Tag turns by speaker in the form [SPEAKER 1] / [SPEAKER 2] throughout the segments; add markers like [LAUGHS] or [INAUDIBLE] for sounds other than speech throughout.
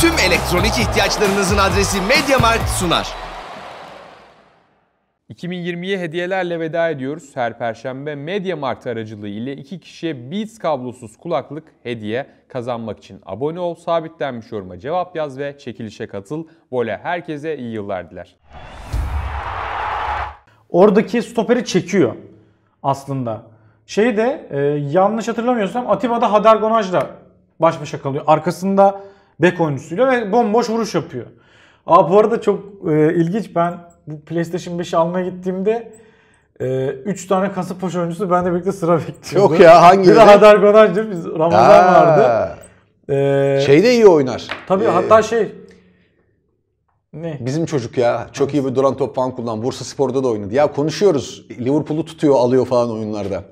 [SPEAKER 1] tüm elektronik ihtiyaçlarınızın adresi MediaMarkt sunar. 2020'ye hediyelerle veda ediyoruz. Her perşembe MediaMarkt aracılığı ile iki kişiye Beats kablosuz kulaklık hediye kazanmak için abone ol, sabitlenmiş yoruma cevap yaz ve çekilişe katıl. Vole herkese iyi yıllar diler.
[SPEAKER 2] Oradaki stoperi çekiyor aslında. Şey de e, yanlış hatırlamıyorsam Atiba'da Hadar Gonaj'la baş başa kalıyor. Arkasında Bek oyuncusuyla ve bomboş vuruş yapıyor. Aa bu arada çok e, ilginç. Ben bu PlayStation 5'i almaya gittiğimde 3 e, tane Kasımpaşa oyuncusu ben de birlikte sıra
[SPEAKER 1] bekliyordum. Yok ya hangi? Bir de Hader
[SPEAKER 2] Godaj'dı. Biz Ramazan Aa, vardı.
[SPEAKER 1] Ee, şey de iyi oynar. Tabii ee, hatta şey ne? Bizim çocuk ya. Çok iyi bir duran top falan kullan. Bursa Spor'da da oynadı. Ya konuşuyoruz. Liverpool'u tutuyor alıyor falan oyunlarda.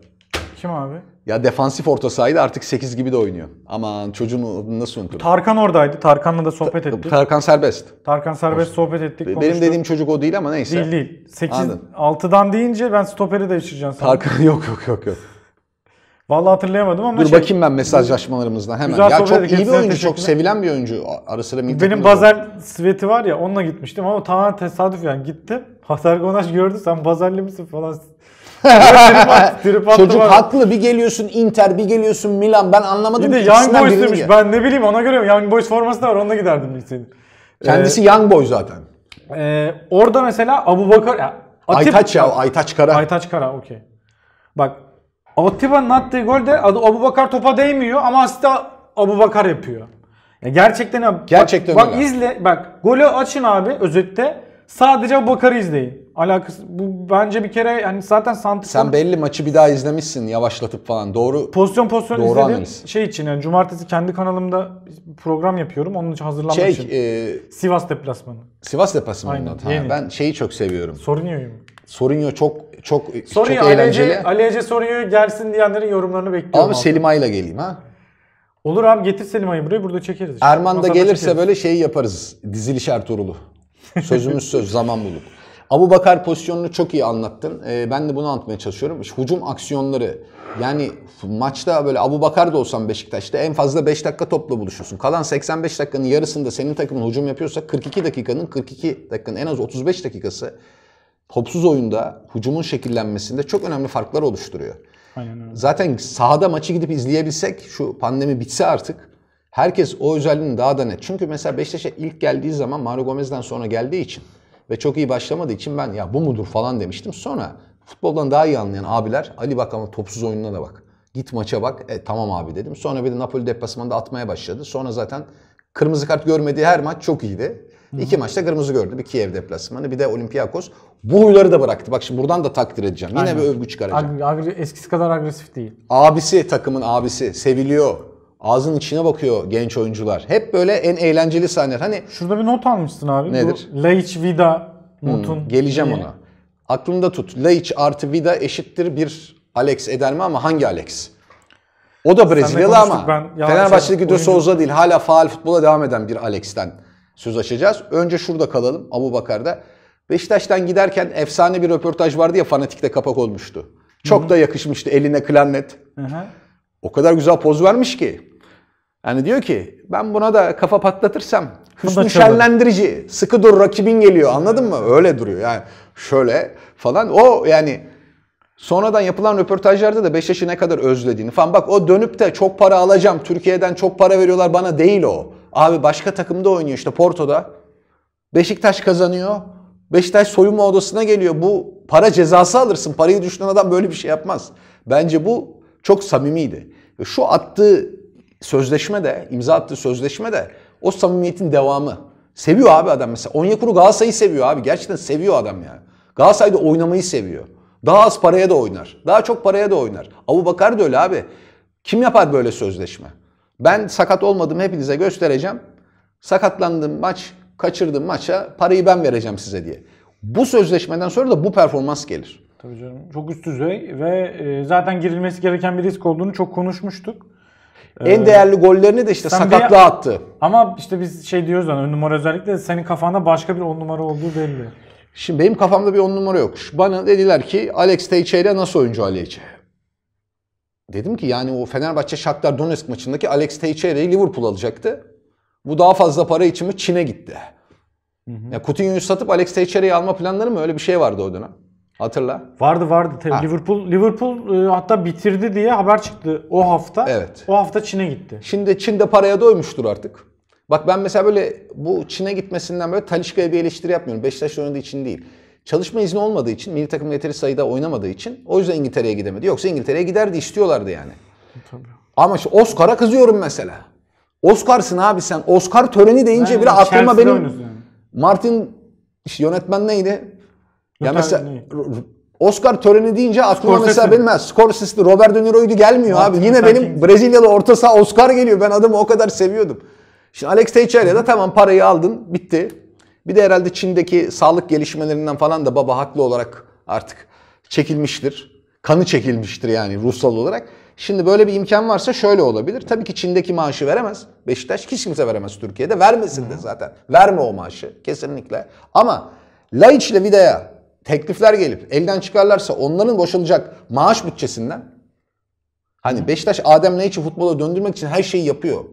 [SPEAKER 1] Kim abi? Ya defansif orta sahaydı artık 8 gibi de oynuyor. Aman çocuğunu nasıl unuturum? Tarkan
[SPEAKER 2] oradaydı. Tarkan'la da sohbet ettik. Tarkan
[SPEAKER 1] serbest.
[SPEAKER 2] Tarkan serbest Hoş. sohbet ettik. Benim dediğim
[SPEAKER 1] çocuk o değil ama
[SPEAKER 2] neyse. Değil değil. 8, Anladın. 6'dan deyince ben stoperi değiştireceğim sana. Tarkan [LAUGHS] yok yok yok yok. Vallahi hatırlayamadım ama Dur şey, bakayım ben
[SPEAKER 1] mesajlaşmalarımızdan hemen. Güzel ya çok iyi bir oyuncu, çok sevilen bir oyuncu. Ara sıra Benim Bazel
[SPEAKER 2] Svet'i var ya onunla gitmiştim ama tamamen tesadüf yani gittim. [LAUGHS] Hasan Gonaş gördü sen Bazel'li misin falan
[SPEAKER 1] trip attı [LAUGHS] Çocuk bana. haklı. Bir geliyorsun Inter, bir geliyorsun Milan. Ben anlamadım. Bir de Young Boys demiş. Diye.
[SPEAKER 2] Ben ne bileyim ona göre Young Boys forması da var. Onda giderdim ilk Kendisi ee, Young Boy zaten. E, orada mesela Abu Bakar... Ya, Atip, Aytaç ya. Aytaç Kara. Aytaç Kara okey. Bak Atiba'nın attığı golde Abu Bakar topa değmiyor ama aslında Abu Bakar yapıyor. Ya gerçekten Gerçekten bak, bak izle bak golü açın abi özette. Sadece Bakar'ı
[SPEAKER 1] izleyin. Alakası bu bence bir
[SPEAKER 2] kere yani zaten santrfor Sen belli
[SPEAKER 1] maçı bir daha izlemişsin yavaşlatıp falan. Doğru. pozisyon pozisyon Doğru izlediğim analiz.
[SPEAKER 2] şey için yani cumartesi kendi kanalımda program yapıyorum. Onun için hazırlanmak Şey, için. e, Sivas deplasmanı.
[SPEAKER 1] Sivas Aynen, deplasmanının Ben şeyi çok seviyorum. Sorunuyor mu? Sorunuyor. çok çok Soruyu çok eğlenceli.
[SPEAKER 2] Ece, Ece soruyu gelsin diyenlerin yorumlarını bekliyorum. Abi Selim
[SPEAKER 1] Ay'la geleyim ha.
[SPEAKER 2] Olur abi getir Selim Ay'ı buraya burada çekeriz. işte. Erman da gelirse çekeriz. böyle
[SPEAKER 1] şeyi yaparız. Diziliş Ertuğrul'u. Sözümüz söz zaman bulup. Abu Bakar pozisyonunu çok iyi anlattın. Ee, ben de bunu anlatmaya çalışıyorum. İşte hücum aksiyonları. Yani maçta böyle Abu Bakar da olsan Beşiktaş'ta en fazla 5 dakika topla buluşuyorsun. Kalan 85 dakikanın yarısında senin takımın hücum yapıyorsa 42 dakikanın 42 dakikanın en az 35 dakikası topsuz oyunda hücumun şekillenmesinde çok önemli farklar oluşturuyor. Aynen öyle. Zaten sahada maçı gidip izleyebilsek şu pandemi bitse artık Herkes o özelliğini daha da net. Çünkü mesela Beşiktaş'a ilk geldiği zaman Mario Gomez'den sonra geldiği için ve çok iyi başlamadığı için ben ya bu mudur falan demiştim. Sonra futboldan daha iyi anlayan abiler Ali bak ama topsuz oyununa da bak. Git maça bak. E, tamam abi dedim. Sonra bir de Napoli deplasmanında atmaya başladı. Sonra zaten kırmızı kart görmediği her maç çok iyiydi. Hı-hı. İki maçta kırmızı gördü. Bir Kiev deplasmanı bir de Olympiakos. Bu huyları da bıraktı. Bak şimdi buradan da takdir edeceğim. Yine Aynen. bir övgü çıkaracağım.
[SPEAKER 2] Ag- ag- eskisi kadar agresif değil.
[SPEAKER 1] Abisi takımın abisi. Seviliyor. Ağzının içine bakıyor genç oyuncular. Hep böyle en eğlenceli sahneler. Hani Şurada bir not almışsın abi. Nedir? Bu Vida Mutun. Hmm, geleceğim ona. Aklımda tut. Laiç artı Vida eşittir bir Alex Eder mi ama hangi Alex? O da Brezilyalı ama Fenerbahçe'de Guido Souza değil. Hala faal futbola devam eden bir Alex'ten söz açacağız. Önce şurada kalalım Abu Bakar'da. Beşiktaş'tan giderken efsane bir röportaj vardı ya Fanatik'te kapak olmuştu. Çok Hı-hı. da yakışmıştı eline klarnet. O kadar güzel poz vermiş ki. Yani diyor ki ben buna da kafa patlatırsam hüsnü şenlendirici, sıkı dur rakibin geliyor anladın mı? Öyle duruyor yani şöyle falan. O yani sonradan yapılan röportajlarda da Beşiktaş'ı ne kadar özlediğini falan. Bak o dönüp de çok para alacağım, Türkiye'den çok para veriyorlar bana değil o. Abi başka takımda oynuyor işte Porto'da. Beşiktaş kazanıyor. Beşiktaş soyunma odasına geliyor. Bu para cezası alırsın. Parayı düşünen adam böyle bir şey yapmaz. Bence bu çok samimiydi. Şu attığı sözleşme de, imza attığı sözleşme de o samimiyetin devamı. Seviyor abi adam mesela. Onyekuru Galatasaray'ı seviyor abi. Gerçekten seviyor adam yani. Galatasaray'da oynamayı seviyor. Daha az paraya da oynar. Daha çok paraya da oynar. Abu Bakar da öyle abi. Kim yapar böyle sözleşme? Ben sakat olmadım hepinize göstereceğim. Sakatlandım maç, kaçırdım maça parayı ben vereceğim size diye. Bu sözleşmeden sonra da bu performans gelir.
[SPEAKER 2] Tabii canım. Çok üst düzey ve e, zaten girilmesi gereken bir risk olduğunu çok konuşmuştuk.
[SPEAKER 1] En ee, değerli gollerini de işte sakatla attı.
[SPEAKER 2] Ama işte biz şey diyoruz lan ön numara özellikle senin kafanda başka bir on numara olduğu belli.
[SPEAKER 1] Şimdi benim kafamda bir on numara yok. Bana dediler ki Alex Teixeira nasıl oyuncu Aleyce? Dedim ki yani o Fenerbahçe Shakhtar Donetsk maçındaki Alex Teixeira'yı Liverpool alacaktı. Bu daha fazla para için mi Çin'e gitti. Ya Coutinho'yu satıp Alex Teixeira'yı alma planları mı? Öyle bir şey vardı o dönem. Hatırla. Vardı vardı tabii. Ha.
[SPEAKER 2] Liverpool Liverpool e, hatta bitirdi diye
[SPEAKER 1] haber çıktı o hafta. Evet. O hafta Çin'e gitti. Şimdi Çin'de paraya doymuştur artık. Bak ben mesela böyle bu Çin'e gitmesinden böyle Talişka'ya bir eleştiri yapmıyorum. Beşiktaş oynadığı için değil. Çalışma izni olmadığı için, milli takım yeteri sayıda oynamadığı için o yüzden İngiltere'ye gidemedi. Yoksa İngiltere'ye giderdi, istiyorlardı yani. Tabii. Ama şu Oscar'a kızıyorum mesela. Oscar'sın abi sen. Oscar töreni deyince yani bile aklıma benim... Yani. Martin yönetmen neydi? Ya yani mesela ne? Oscar töreni deyince aklıma Scorsese. mesela benim Scorsese, Robert De Niro'ydu gelmiyor Martin abi. Yine Luther benim King. Brezilyalı orta saha Oscar geliyor. Ben adamı o kadar seviyordum. Şimdi Alex Teixeira da tamam parayı aldın bitti. Bir de herhalde Çin'deki sağlık gelişmelerinden falan da baba haklı olarak artık çekilmiştir. Kanı çekilmiştir yani ruhsal olarak. Şimdi böyle bir imkan varsa şöyle olabilir. Tabii ki Çin'deki maaşı veremez. Beşiktaş hiç kimse veremez Türkiye'de. Vermesin de zaten. Verme o maaşı kesinlikle. Ama Laiç ile Vida'ya teklifler gelip elden çıkarlarsa onların boşalacak maaş bütçesinden hani Beşiktaş Adem Naiç'i futbola döndürmek için her şeyi yapıyor.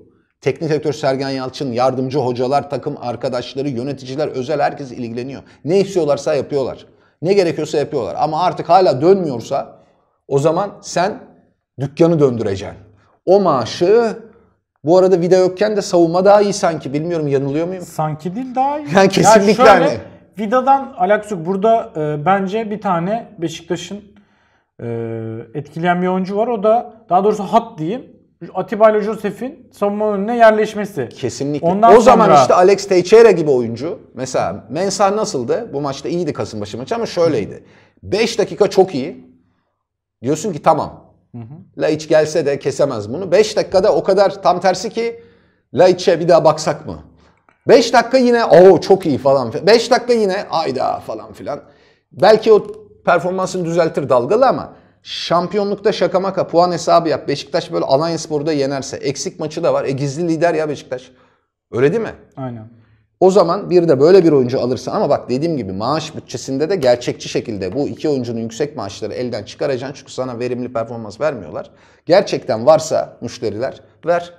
[SPEAKER 1] Teknik direktör Sergen Yalçın, yardımcı hocalar, takım arkadaşları, yöneticiler, özel herkes ilgileniyor. Ne istiyorlarsa yapıyorlar. Ne gerekiyorsa yapıyorlar. Ama artık hala dönmüyorsa o zaman sen dükkanı döndüreceksin. O maaşı bu arada video yokken de savunma daha iyi sanki. Bilmiyorum yanılıyor muyum? Sanki değil daha iyi. [LAUGHS] Yani kesinlikle yani şöyle, Vida'dan Alaksuk burada
[SPEAKER 2] e, bence bir tane Beşiktaş'ın e, etkileyen bir oyuncu var. O da daha doğrusu hat diyeyim. Atiba ile Josef'in savunma önüne yerleşmesi. Kesinlikle. Ondan o sonra... zaman işte
[SPEAKER 1] Alex Teixeira gibi oyuncu. Mesela Mensah nasıldı? Bu maçta iyiydi Kasımpaşa maçı ama şöyleydi. 5 dakika çok iyi. Diyorsun ki tamam. La hı. gelse de kesemez bunu. 5 dakikada o kadar tam tersi ki La içe bir daha baksak mı? 5 dakika yine o çok iyi falan. 5 dakika yine ayda falan filan. Belki o performansını düzeltir dalgalı ama şampiyonlukta şaka maka puan hesabı yap. Beşiktaş böyle Alanya Spor'da yenerse eksik maçı da var. E gizli lider ya Beşiktaş. Öyle değil mi? Aynen. O zaman bir de böyle bir oyuncu alırsan ama bak dediğim gibi maaş bütçesinde de gerçekçi şekilde bu iki oyuncunun yüksek maaşları elden çıkaracaksın çünkü sana verimli performans vermiyorlar. Gerçekten varsa müşteriler ver.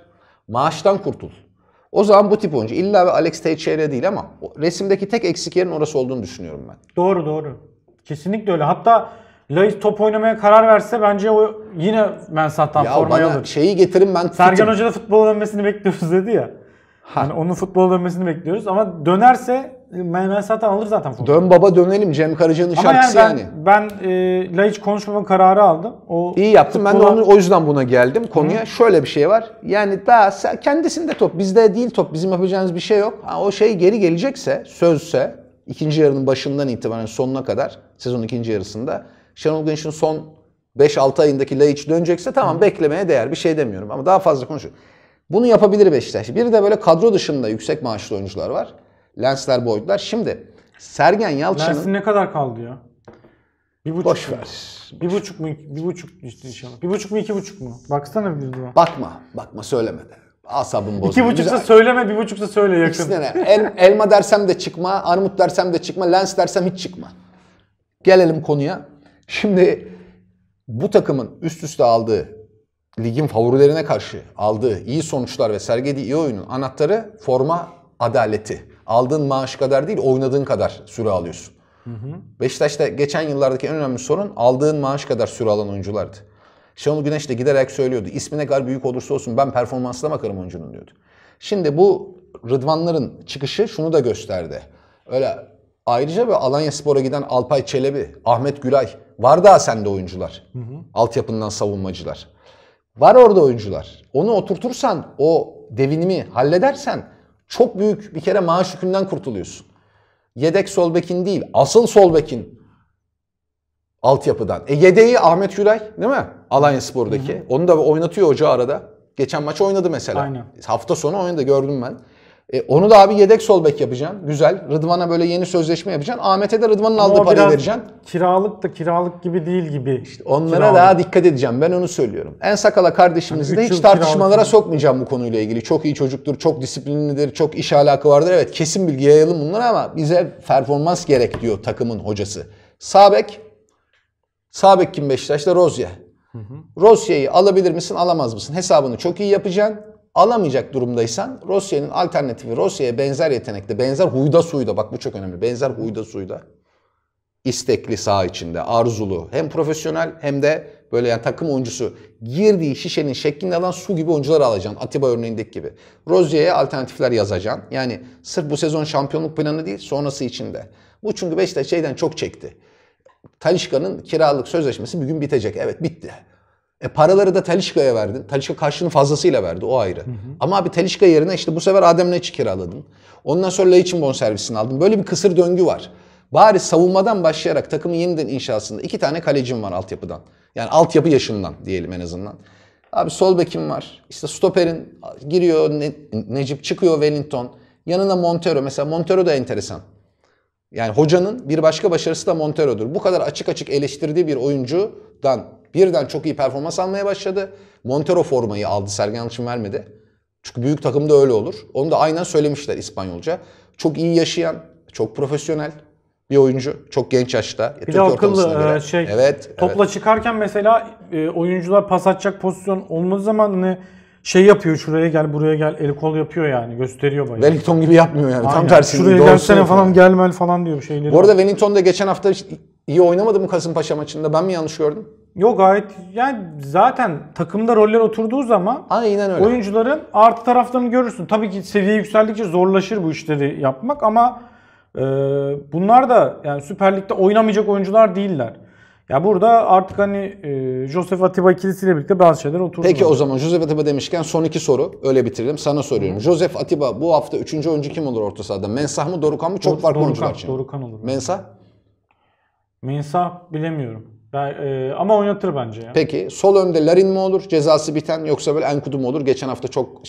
[SPEAKER 1] Maaştan kurtul. O zaman bu tip oyuncu illa ve Alex Teixeira değil ama resimdeki tek eksik yerin orası olduğunu düşünüyorum ben. Doğru
[SPEAKER 2] doğru. Kesinlikle öyle. Hatta Laiz top oynamaya karar verse bence o yine Mensah'tan formayı alır. Ya bana şeyi getirin ben tutayım. Sergen Hoca da futbol dönmesini bekliyoruz dedi ya. Hani onun futbol dönmesini bekliyoruz ama dönerse e, Mehmet Satan alır zaten futbolu.
[SPEAKER 1] Dön baba dönelim Cem Karaca'nın Ama şarkısı yani. Ben, ben e, la hiç konuşmama kararı aldım. O İyi yaptın. Ben de futbola- onu o yüzden buna geldim konuya. Şöyle bir şey var. Yani daha se- kendisinde top, bizde değil top. Bizim yapacağımız bir şey yok. Ha, o şey geri gelecekse, sözse ikinci yarının başından itibaren sonuna kadar sezon ikinci yarısında Şenol Güneş'in son 5-6 ayındaki Laiç dönecekse tamam beklemeye değer. Bir şey demiyorum ama daha fazla konuşuyor. Bunu yapabilir Beşiktaş. Bir de böyle kadro dışında yüksek maaşlı oyuncular var. Lensler, Boydlar. Şimdi Sergen Yalçın'ın... Lensin
[SPEAKER 2] ne kadar kaldı ya? Bir buçuk Boş mu? ver. Bir buçuk mu? Bir buçuk işte inşallah. Bir buçuk mu? iki
[SPEAKER 1] buçuk mu? Baksana bir dua. Bakma. Bakma söyleme de. Asabım bozuldu. İki buçuksa Güzel.
[SPEAKER 2] söyleme, bir buçuksa
[SPEAKER 1] söyle yakın. İkisine ne? El, elma dersem de çıkma, armut dersem de çıkma, lens dersem hiç çıkma. Gelelim konuya. Şimdi bu takımın üst üste aldığı ligin favorilerine karşı aldığı iyi sonuçlar ve sergilediği iyi oyunun anahtarı forma adaleti. Aldığın maaş kadar değil oynadığın kadar süre alıyorsun. Hı Beşiktaş'ta geçen yıllardaki en önemli sorun aldığın maaş kadar süre alan oyunculardı. Şenol Güneş de giderek söylüyordu. İsmi kadar büyük olursa olsun ben performansına bakarım oyuncunun diyordu. Şimdi bu Rıdvanların çıkışı şunu da gösterdi. Öyle ayrıca ve Alanya Spor'a giden Alpay Çelebi, Ahmet Gülay var daha sende oyuncular. Hı hı. Altyapından savunmacılar. Var orada oyuncular. Onu oturtursan, o devinimi halledersen çok büyük bir kere maaş yükünden kurtuluyorsun. Yedek sol bekin değil, asıl sol bekin altyapıdan. E yedeği Ahmet Gülay değil mi? Alanya Spor'daki. Hı hı. Onu da oynatıyor hoca arada. Geçen maç oynadı mesela. Aynen. Hafta sonu oynadı gördüm ben. E, onu da abi yedek sol bek yapacaksın. Güzel. Rıdvan'a böyle yeni sözleşme yapacaksın. Ahmet'e de Rıdvan'ın Ama aldığı parayı biraz vereceksin. Kiralık da kiralık gibi değil gibi. İşte onlara Kiralık. daha dikkat edeceğim. Ben onu söylüyorum. En sakala kardeşimizi Yani de hiç tartışmalara sokmayacağım bu konuyla ilgili. Çok iyi çocuktur, çok disiplinlidir, çok iş alakası vardır. Evet kesin bilgi yayalım bunları ama bize performans gerek diyor takımın hocası. Sabek, Sabek Sağ bek kim Beşiktaş'ta? Rozya. Rosya'yı alabilir misin, alamaz mısın? Hesabını çok iyi yapacaksın alamayacak durumdaysan Rusya'nın alternatifi Rusya'ya benzer yetenekte, benzer huyda suyda bak bu çok önemli. Benzer huyda suyda istekli sağ içinde, arzulu, hem profesyonel hem de böyle yani takım oyuncusu girdiği şişenin şeklinde alan su gibi oyuncular alacaksın. Atiba örneğindeki gibi. Rozier'e alternatifler yazacaksın. Yani sırf bu sezon şampiyonluk planı değil, sonrası içinde. Bu çünkü Beşiktaş şeyden çok çekti. Talişka'nın kiralık sözleşmesi bir gün bitecek. Evet bitti. E paraları da Talişka'ya verdin. Talişka karşılığını fazlasıyla verdi o ayrı. Hı hı. Ama abi Talişka yerine işte bu sefer Adem Neç'i kiraladın. Ondan sonra Laiç'in bonservisini aldın. Böyle bir kısır döngü var. Bari savunmadan başlayarak takımın yeniden inşasında iki tane kalecim var altyapıdan. Yani altyapı yaşından diyelim en azından. Abi sol bekim var. İşte stoperin giriyor ne, Necip çıkıyor Wellington. Yanına Montero. Mesela Montero da enteresan. Yani hocanın bir başka başarısı da Montero'dur. Bu kadar açık açık eleştirdiği bir oyuncudan Birden çok iyi performans almaya başladı. Montero formayı aldı. Sergen Yalçın vermedi. Çünkü büyük takımda öyle olur. Onu da aynen söylemişler İspanyolca. Çok iyi yaşayan, çok profesyonel bir oyuncu. Çok genç yaşta. Bir Türk de akıllı e, şey. Evet. Topla
[SPEAKER 2] evet. çıkarken mesela e, oyuncular pas atacak pozisyon olmadığı zaman hani şey yapıyor şuraya gel buraya gel el kol yapıyor yani gösteriyor bayağı. Wellington gibi yapmıyor yani Aynen. tam tersi. Şuraya gelsene falan yani. gelmel falan diyor bir şeyleri. Bu arada
[SPEAKER 1] Wellington da geçen hafta iyi oynamadı mı Kasımpaşa maçında ben mi yanlış gördüm? Yok gayet yani zaten
[SPEAKER 2] takımda roller oturduğu zaman Aynen öyle. oyuncuların artı taraflarını görürsün. Tabii ki seviye yükseldikçe zorlaşır bu işleri yapmak ama e, bunlar da yani Süper Lig'de oynamayacak oyuncular değiller. Ya burada artık hani e, Josef Atiba ikilisiyle birlikte bazı şeyler oturdu. Peki o zaman
[SPEAKER 1] Josef Atiba demişken son iki soru öyle bitirelim. Sana soruyorum. Hı. Josef Atiba bu hafta üçüncü oyuncu kim olur orta sahada? Mensah mı Dorukan mı? Çok Dor- farklı Dorukan, oyuncular için. Dorukan olur. Mensah?
[SPEAKER 2] Mensah bilemiyorum. Yani, e, ama oynatır bence. Ya. Peki
[SPEAKER 1] sol önde Larin mi olur cezası biten yoksa böyle Enkudu mu olur? Geçen hafta çok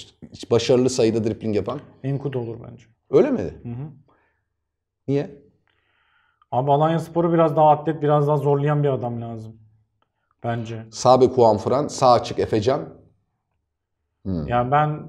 [SPEAKER 1] başarılı sayıda dripling yapan.
[SPEAKER 2] Enkudu olur bence.
[SPEAKER 1] Öyle mi? Hı hı. Niye?
[SPEAKER 2] Abi Alanya Sporu biraz daha atlet, biraz daha zorlayan bir adam lazım. Bence.
[SPEAKER 1] Sağ bek Juan Fran, sağ açık Efecan. Hmm.
[SPEAKER 2] Yani ben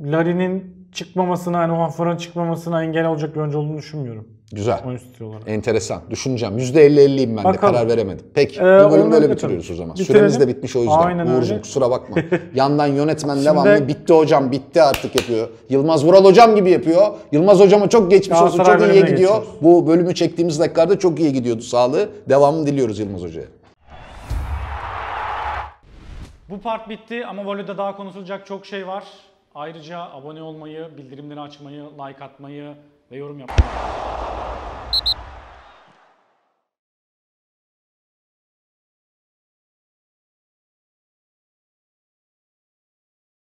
[SPEAKER 2] Larin'in çıkmamasına, hani Juan Fran'ın çıkmamasına engel olacak bir oyuncu olduğunu düşünmüyorum.
[SPEAKER 1] Güzel. Enstitü olarak. Enteresan. Düşüneceğim. %50-50'yim ben Bakalım. de. Karar veremedim. Peki. Ee, bu bölümü böyle bitiriyoruz o zaman. Bitirelim. Süremiz de bitmiş o yüzden. Aynen Uğur'cum kusura bakma. [LAUGHS] Yandan yönetmen Şimdi... devamlı bitti hocam bitti artık yapıyor. Yılmaz Vural hocam gibi yapıyor. Yılmaz hocama çok geçmiş olsun. Çok iyi gidiyor. Geçiyoruz. Bu bölümü çektiğimiz dakikada çok iyi gidiyordu sağlığı. Devamını diliyoruz Yılmaz hocaya.
[SPEAKER 2] Bu part bitti ama Valo'da daha konuşulacak çok şey var. Ayrıca abone olmayı, bildirimleri açmayı, like atmayı ve yorum yapmayı.